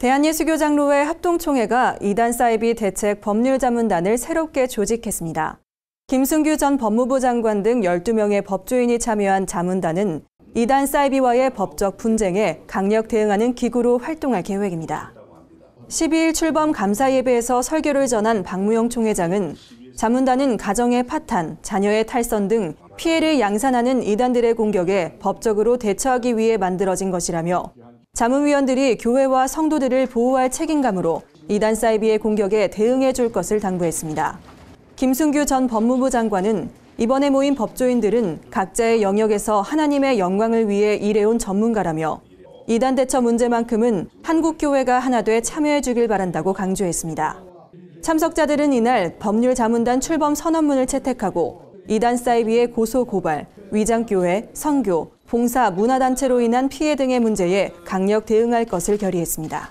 대한예수교장로회 합동총회가 이단 사이비 대책 법률자문단을 새롭게 조직했습니다. 김승규 전 법무부 장관 등 12명의 법조인이 참여한 자문단은 이단 사이비와의 법적 분쟁에 강력 대응하는 기구로 활동할 계획입니다. 12일 출범 감사 예배에서 설교를 전한 박무영 총회장은 자문단은 가정의 파탄, 자녀의 탈선 등 피해를 양산하는 이단들의 공격에 법적으로 대처하기 위해 만들어진 것이라며 자문위원들이 교회와 성도들을 보호할 책임감으로 이단 사이비의 공격에 대응해 줄 것을 당부했습니다. 김승규 전 법무부 장관은 이번에 모인 법조인들은 각자의 영역에서 하나님의 영광을 위해 일해온 전문가라며 이단 대처 문제만큼은 한국교회가 하나 돼 참여해 주길 바란다고 강조했습니다. 참석자들은 이날 법률 자문단 출범 선언문을 채택하고 이단 사이비의 고소 고발, 위장교회, 성교, 봉사, 문화단체로 인한 피해 등의 문제에 강력 대응할 것을 결의했습니다.